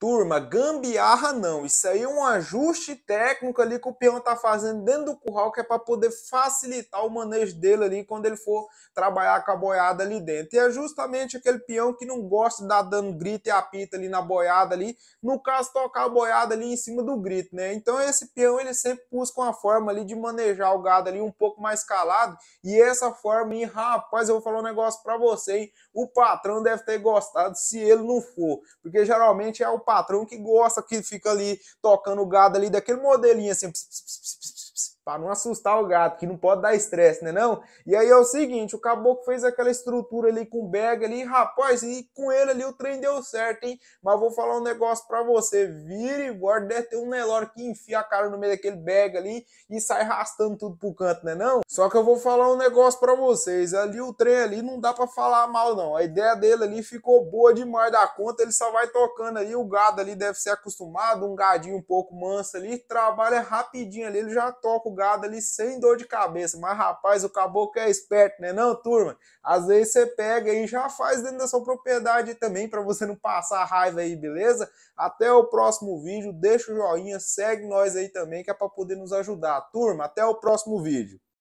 Turma, gambiarra não. Isso aí é um ajuste técnico ali que o peão tá fazendo dentro do curral que é para poder facilitar o manejo dele ali quando ele for trabalhar com a boiada ali dentro. E é justamente aquele peão que não gosta de dar dando grito e apita ali na boiada ali, no caso tocar a boiada ali em cima do grito, né? Então esse peão ele sempre busca uma forma ali de manejar o gado ali um pouco mais calado e essa forma, e rapaz, eu vou falar um negócio para você, hein? O patrão deve ter gostado se ele não for, porque geralmente é o patrão que gosta, que fica ali tocando o gado ali daquele modelinho assim. Pss, pss, pss, para não assustar o gato, que não pode dar estresse, né não? E aí é o seguinte, o caboclo fez aquela estrutura ali com o bag ali, rapaz, e com ele ali o trem deu certo, hein? Mas vou falar um negócio para você, vira e guarda, deve ter um Nelore que enfia a cara no meio daquele bag ali e sai arrastando tudo pro canto, né não? Só que eu vou falar um negócio para vocês, ali o trem ali não dá para falar mal não, a ideia dele ali ficou boa demais da conta, ele só vai tocando ali, o gado ali deve ser acostumado, um gadinho um pouco manso ali, trabalha rapidinho ali, ele já toca gado ali sem dor de cabeça. Mas, rapaz, o caboclo é esperto, né? Não, turma? Às vezes você pega e já faz dentro da sua propriedade também, para você não passar raiva aí, beleza? Até o próximo vídeo. Deixa o joinha, segue nós aí também, que é para poder nos ajudar. Turma, até o próximo vídeo.